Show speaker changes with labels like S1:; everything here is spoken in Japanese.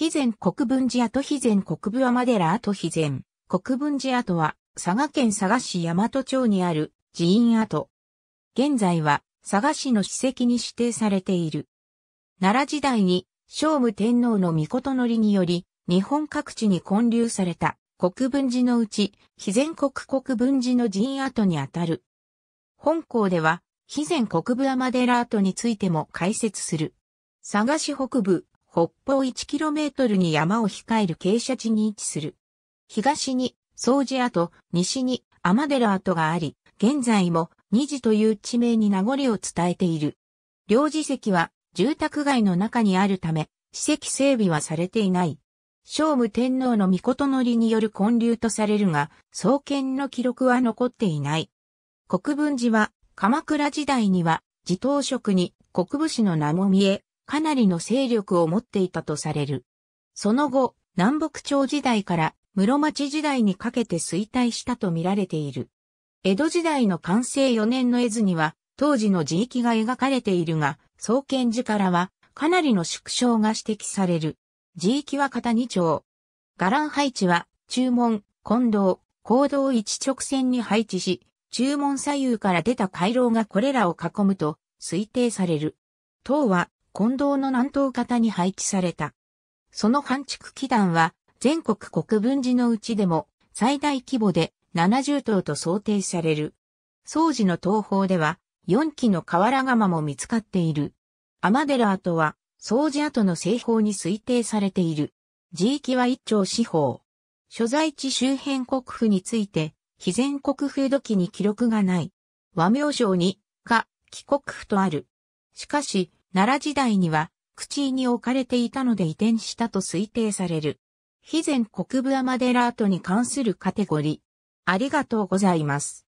S1: 肥前国分寺跡肥前国分天寺跡肥前国分寺跡は佐賀県佐賀市大和町にある寺院跡。現在は佐賀市の史跡に指定されている。奈良時代に聖武天皇の御事のりにより日本各地に建立された国分寺のうち肥前国国分寺の寺院跡にあたる。本校では肥前国分天寺跡についても解説する。佐賀市北部北方 1km に山を控える傾斜地に位置する。東に掃除跡、西に天寺跡があり、現在も二次という地名に名残を伝えている。両寺席は住宅街の中にあるため、史跡整備はされていない。聖武天皇の御琴のりによる建立とされるが、創建の記録は残っていない。国分寺は、鎌倉時代には、自当職に国武士の名も見え、かなりの勢力を持っていたとされる。その後、南北朝時代から室町時代にかけて衰退したと見られている。江戸時代の完成4年の絵図には、当時の地域が描かれているが、創建時からは、かなりの縮小が指摘される。地域は型2丁。伽藍配置は、注文、近道、行動一直線に配置し、注文左右から出た回廊がこれらを囲むと推定される。塔は近藤の南東方に配置された。その半築基団は全国国分寺のうちでも最大規模で70頭と想定される。掃寺の東方では4基の瓦釜も見つかっている。天寺跡は掃寺跡の西方に推定されている。地域は一丁四方。所在地周辺国府について、非前国府土器に記録がない。和名称に、か、帰国府とある。しかし、奈良時代には、口に置かれていたので移転したと推定される。肥前国部アマデラートに関するカテゴリー。ありがとうございます。